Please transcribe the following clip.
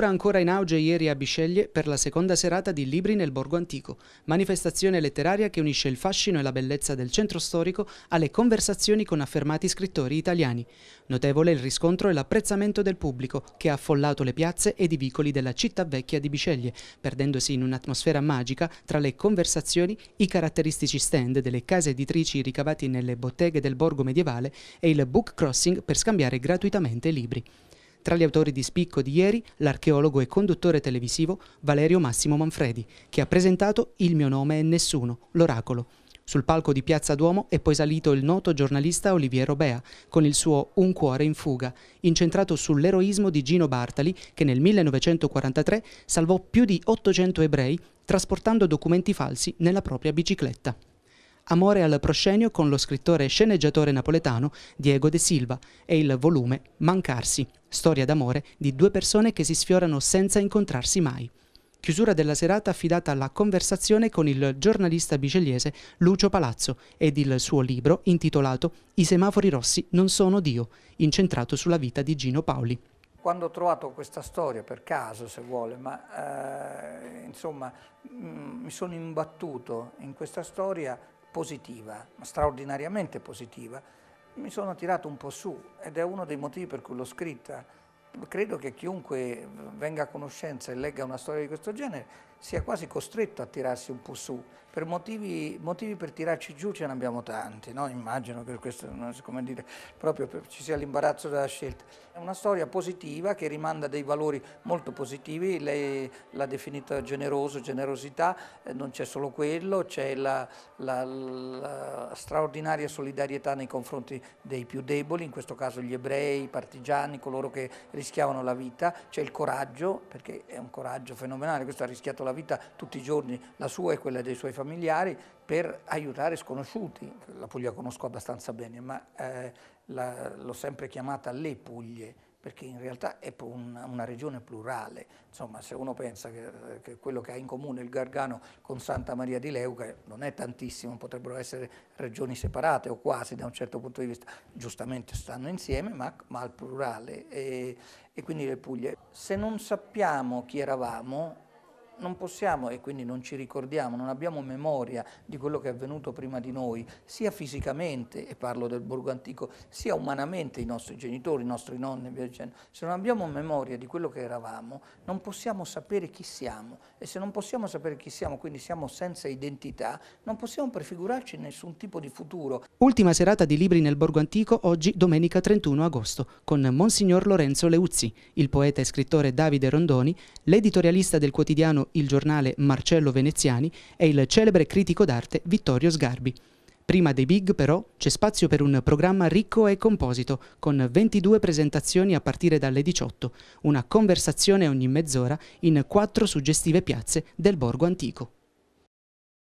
Cultura ancora in auge ieri a Bisceglie per la seconda serata di Libri nel Borgo Antico, manifestazione letteraria che unisce il fascino e la bellezza del centro storico alle conversazioni con affermati scrittori italiani. Notevole il riscontro e l'apprezzamento del pubblico che ha affollato le piazze ed i vicoli della città vecchia di Bisceglie, perdendosi in un'atmosfera magica tra le conversazioni, i caratteristici stand delle case editrici ricavati nelle botteghe del borgo medievale e il book crossing per scambiare gratuitamente libri. Tra gli autori di spicco di ieri, l'archeologo e conduttore televisivo Valerio Massimo Manfredi, che ha presentato Il mio nome è nessuno, l'oracolo. Sul palco di Piazza Duomo è poi salito il noto giornalista Oliviero Bea, con il suo Un cuore in fuga, incentrato sull'eroismo di Gino Bartali, che nel 1943 salvò più di 800 ebrei trasportando documenti falsi nella propria bicicletta. Amore al proscenio con lo scrittore e sceneggiatore napoletano Diego De Silva e il volume Mancarsi, storia d'amore di due persone che si sfiorano senza incontrarsi mai. Chiusura della serata affidata alla conversazione con il giornalista bicelliese Lucio Palazzo ed il suo libro intitolato I semafori rossi non sono Dio, incentrato sulla vita di Gino Paoli quando ho trovato questa storia, per caso se vuole, ma eh, insomma mh, mm, mi sono imbattuto in questa storia positiva, straordinariamente positiva, mi sono tirato un po' su ed è uno dei motivi per cui l'ho scritta. Credo che chiunque venga a conoscenza e legga una storia di questo genere sia quasi costretto a tirarsi un po' su. Per motivi, motivi per tirarci giù ce ne abbiamo tanti, no? immagino che questo come dire, proprio per, ci sia l'imbarazzo della scelta. È una storia positiva che rimanda dei valori molto positivi, lei l'ha definita generoso, generosità, eh, non c'è solo quello, c'è la, la, la straordinaria solidarietà nei confronti dei più deboli, in questo caso gli ebrei, i partigiani, coloro che rischiavano la vita, c'è il coraggio, perché è un coraggio fenomenale, questo ha rischiato la la vita tutti i giorni, la sua e quella dei suoi familiari, per aiutare sconosciuti. La Puglia conosco abbastanza bene, ma eh, l'ho sempre chiamata le Puglie, perché in realtà è un, una regione plurale. Insomma, se uno pensa che, che, quello che ha in comune il Gargano con Santa Maria di Leuca non è tantissimo, potrebbero essere regioni separate o quasi da un certo punto di vista, giustamente stanno insieme, ma, ma al plurale. E, e quindi le Puglie. Se non sappiamo chi eravamo, non possiamo e quindi non ci ricordiamo, non abbiamo memoria di quello che è avvenuto prima di noi, sia fisicamente, e parlo del borgo antico, sia umanamente i nostri genitori, i nostri nonni, via dicendo. Se non abbiamo memoria di quello che eravamo, non possiamo sapere chi siamo e se non possiamo sapere chi siamo, quindi siamo senza identità, non possiamo prefigurarci nessun tipo di futuro. Ultima serata di libri nel borgo antico oggi domenica 31 agosto con Monsignor Lorenzo Leuzzi, il poeta e scrittore Davide Rondoni, l'editorialista del quotidiano il giornale Marcello Veneziani e il celebre critico d'arte Vittorio Sgarbi. Prima dei big però c'è spazio per un programma ricco e composito, con 22 presentazioni a partire dalle 18, una conversazione ogni mezz'ora in quattro suggestive piazze del borgo antico.